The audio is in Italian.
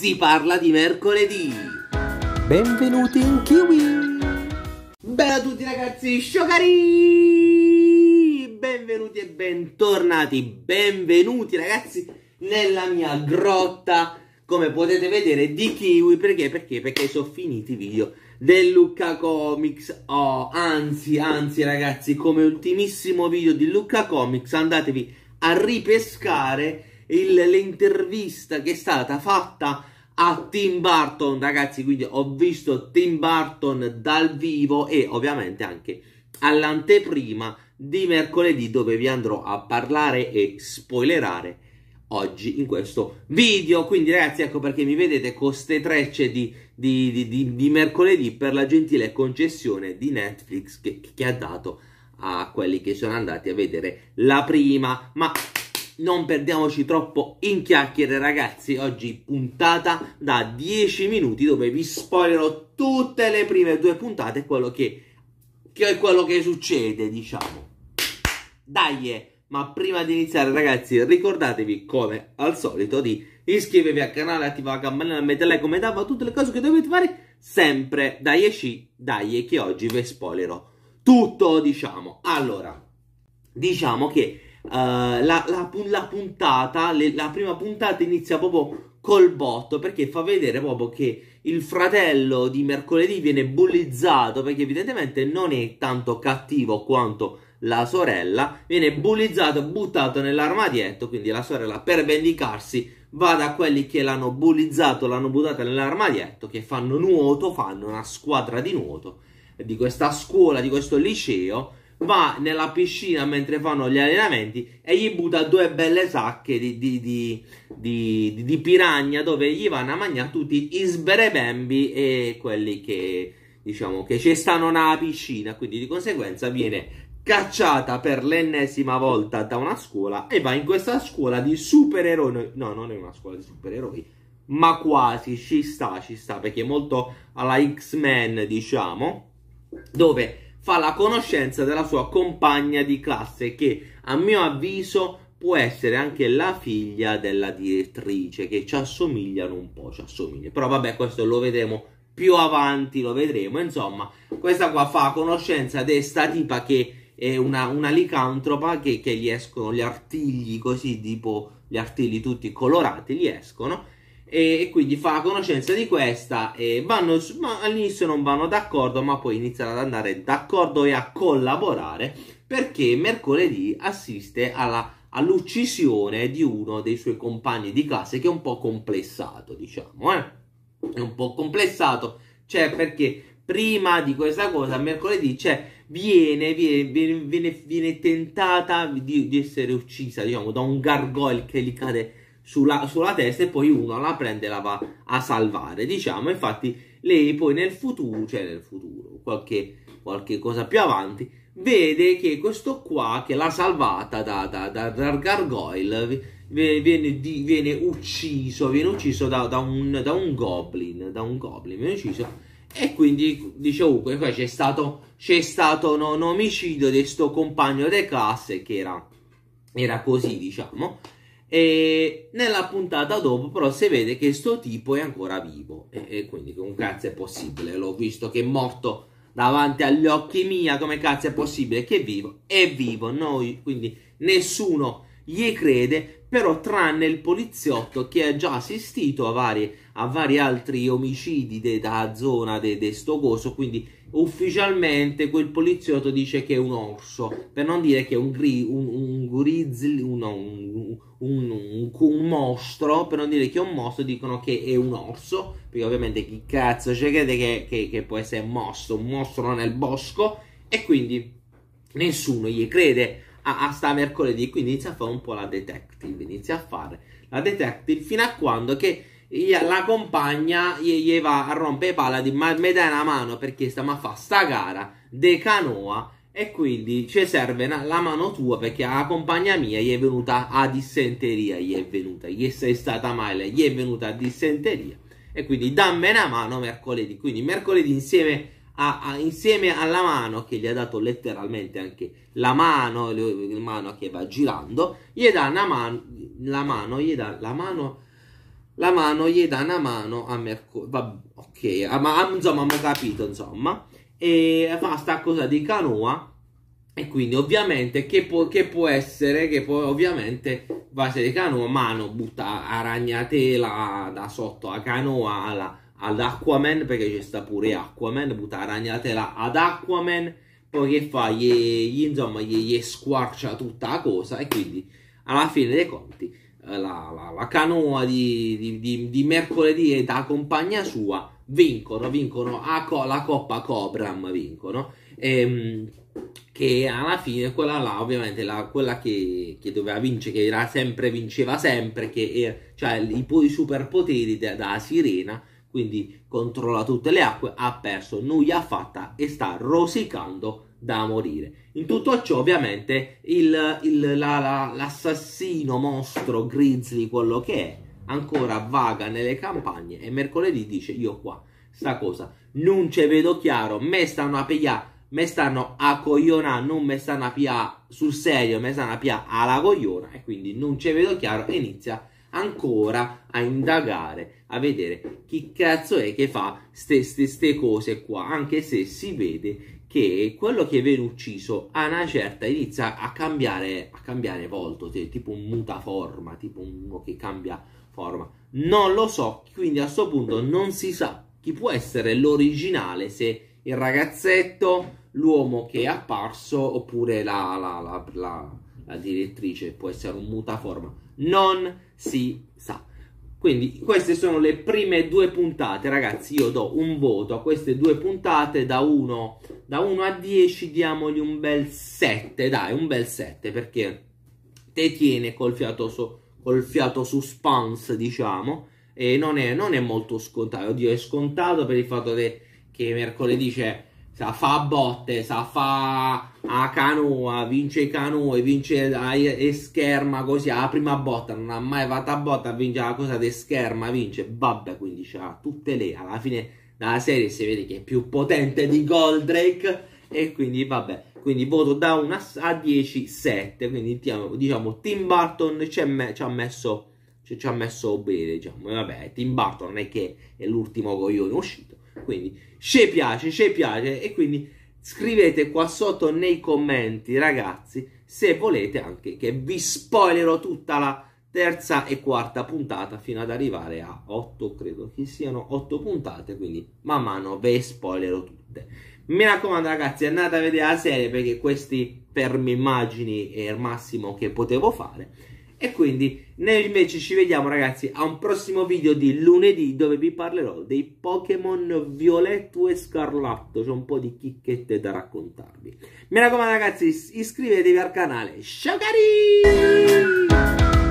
Si parla di mercoledì. Benvenuti in Kiwi. Bella a tutti ragazzi, sciocari. Benvenuti e bentornati, benvenuti ragazzi nella mia grotta, come potete vedere, di Kiwi. Perché? Perché? Perché sono finiti i video del Luca Comics. Oh, anzi, anzi ragazzi, come ultimissimo video di Luca Comics andatevi a ripescare il, l'intervista che è stata fatta a Tim Burton, ragazzi, quindi ho visto Tim Burton dal vivo e ovviamente anche all'anteprima di mercoledì dove vi andrò a parlare e spoilerare oggi in questo video quindi ragazzi ecco perché mi vedete con queste trecce di, di, di, di, mercoledì per la gentile concessione di Netflix che, che ha dato a quelli che sono andati a vedere la prima ma non perdiamoci troppo in chiacchiere ragazzi, oggi puntata da 10 minuti dove vi spoilerò tutte le prime due puntate quello che, che è quello che succede diciamo. Dai, eh, ma prima di iniziare ragazzi ricordatevi come al solito di iscrivervi al canale, attivare la campanella, mettere like, commentare tutte le cose che dovete fare sempre. Dai e ci, dai che oggi vi spoilerò tutto diciamo. Allora, diciamo che eh, la, la, la, puntata, le, la prima puntata inizia proprio col botto perché fa vedere proprio che il fratello di mercoledì viene bullizzato perché evidentemente non è tanto cattivo quanto la sorella, viene bullizzato, buttato nell'armadietto, quindi la sorella per vendicarsi va da quelli che l'hanno bullizzato, l'hanno buttata nell'armadietto, che fanno nuoto, fanno una squadra di nuoto di questa scuola, di questo liceo va nella piscina mentre fanno gli allenamenti e gli butta due belle sacche di, di, di, di, di piragna dove gli vanno a mangiare tutti i sberebembi e quelli che diciamo che ci stanno nella piscina quindi di conseguenza viene cacciata per l'ennesima volta da una scuola e va in questa scuola di supereroi no non è una scuola di supereroi ma quasi ci sta ci sta perché è molto alla X-Men diciamo dove fa la conoscenza della sua compagna di classe che a mio avviso può essere anche la figlia della direttrice che ci assomigliano un po', ci assomiglia. Però vabbè, questo lo vedremo più avanti, lo vedremo. Insomma, questa qua fa conoscenza di sta tipa che è una, una licantropa che, che gli escono gli artigli così, tipo gli artigli tutti colorati, gli escono e, e quindi fa la conoscenza di questa e vanno, ma all'inizio non vanno d'accordo ma poi iniziano ad andare d'accordo e a collaborare perché mercoledì assiste alla all'uccisione di uno dei suoi compagni di classe che è un po' complessato, diciamo, eh? È un po' complessato, cioè perché prima di questa cosa, mercoledì, cioè, viene, viene, viene, viene tentata di, di, essere uccisa, diciamo, da un gargoyle che gli cade sulla, sulla, testa e poi uno la prende e la va a salvare, diciamo. Infatti lei poi nel futuro, cioè nel futuro, qualche, qualche cosa più avanti, vede che questo qua che l'ha salvata da, da, da, da Gargoyle viene, di, viene ucciso, viene ucciso da, da, un, da, un, goblin, da un goblin, viene ucciso. E quindi dice comunque oh, qua c'è stato, c'è stato no, un omicidio di questo compagno di classe che era, era così, diciamo. E nella puntata dopo, però, si vede che sto tipo è ancora vivo. E, e quindi, come cazzo è possibile? L'ho visto che è morto davanti agli occhi mia. Come cazzo è possibile che è vivo? È vivo, noi quindi nessuno gli crede, però tranne il poliziotto che ha già assistito a vari, a vari altri omicidi de, da zona di questo coso, quindi ufficialmente quel poliziotto dice che è un orso, per non dire che è un, gri, un, un grizzly, un, un un, un, un, mostro, per non dire che è un mostro, dicono che è un orso, perché ovviamente chi cazzo ci crede che, che, che, può essere un mostro, un mostro nel bosco, e quindi nessuno gli crede a, a sta mercoledì, quindi inizia a fare un po' la detective, inizia a fare la detective fino a quando che la compagna gli, va a rompere i di ma mi dai una mano perché stiamo a fare sta gara de canoa e quindi ci serve na, la mano tua perché la compagna mia gli è venuta a dissenteria, gli è venuta, gli sei stata male, gli è venuta a dissenteria. E quindi dammi una mano mercoledì. Quindi mercoledì insieme, a, a, insieme alla mano che gli ha dato letteralmente anche la mano, la mano che va girando, gli dà una mano, la mano, gli dà la mano la mano gli dà una mano a mercoledì. Ok, ma insomma, abbiamo capito, insomma e fa sta cosa di canoa e quindi ovviamente che può, che può essere che poi ovviamente va a essere canoa mano butta a ragnatela da sotto a canoa alla, ad Aquaman perché c'è sta pure Aquaman butta a ragnatela ad Aquaman poi che fa gli, gli insomma gli, gli squarcia tutta la cosa e quindi alla fine dei conti eh, la, la, la canoa di, di, di, di, mercoledì e da compagnia sua vincono, vincono co- la Coppa Cobram, vincono. E, ehm, che alla fine quella là ovviamente la, quella che, che, doveva vincere che era sempre vinceva sempre che era, cioè i, i superpoteri da, da sirena quindi controlla tutte le acque ha perso non gli ha fatta e sta rosicando da morire. In tutto ciò, ovviamente, il, il, la, la, l'assassino mostro grizzly, quello che è, ancora vaga nelle campagne e mercoledì dice io qua, sta cosa, non ce vedo chiaro, me stanno a pigliare me stanno a coglionà, non me stanno a pia sul serio, me stanno a pia alla cogliona e quindi non ci vedo chiaro e inizia ancora a indagare, a vedere chi cazzo è che fa queste cose qua, anche se si vede che quello che viene ucciso a una certa inizia a cambiare, a cambiare volto, tipo un mutaforma, tipo uno che cambia forma. Non lo so, quindi a questo punto non si sa chi può essere l'originale, se il ragazzetto, l'uomo che è apparso oppure la, la, la, la direttrice, può essere un mutaforma non si sa. Quindi queste sono le prime due puntate, ragazzi, io do un voto a queste due puntate, da 1, a 10 diamogli un bel 7, dai, un bel 7, perché te tiene col fiato, so, col fiato suspense, diciamo, e non è, non è molto scontato, oddio è scontato per il fatto che mercoledì c'è sa fa a botte, sa fa a canoa, vince i canoe, vince e scherma così, alla prima botta, non ha mai fatto a botta, vince la cosa di scherma, vince, vabbè, quindi c'ha tutte le, alla fine della serie si vede che è più potente di Goldrake e quindi vabbè, quindi voto da 1 a 10, 7, quindi diciamo Tim Burton ci, me, ci ha messo, ci, ci ha messo bene, diciamo, e vabbè, Tim Burton non è che è l'ultimo coglione uscito. Quindi, ci piace, ci piace e quindi scrivete qua sotto nei commenti, ragazzi, se volete anche che vi spoilerò tutta la terza e quarta puntata fino ad arrivare a 8, credo che siano 8 puntate, quindi man mano ve spoilerò tutte. Mi raccomando ragazzi, andate a vedere la serie perché questi fermi immagini è il massimo che potevo fare e quindi noi invece ci vediamo ragazzi a un prossimo video di lunedì dove vi parlerò dei Pokémon Violetto e Scarlatto. C'è un po' di chicchette da raccontarvi. Mi raccomando ragazzi iscrivetevi al canale. Ciao cari!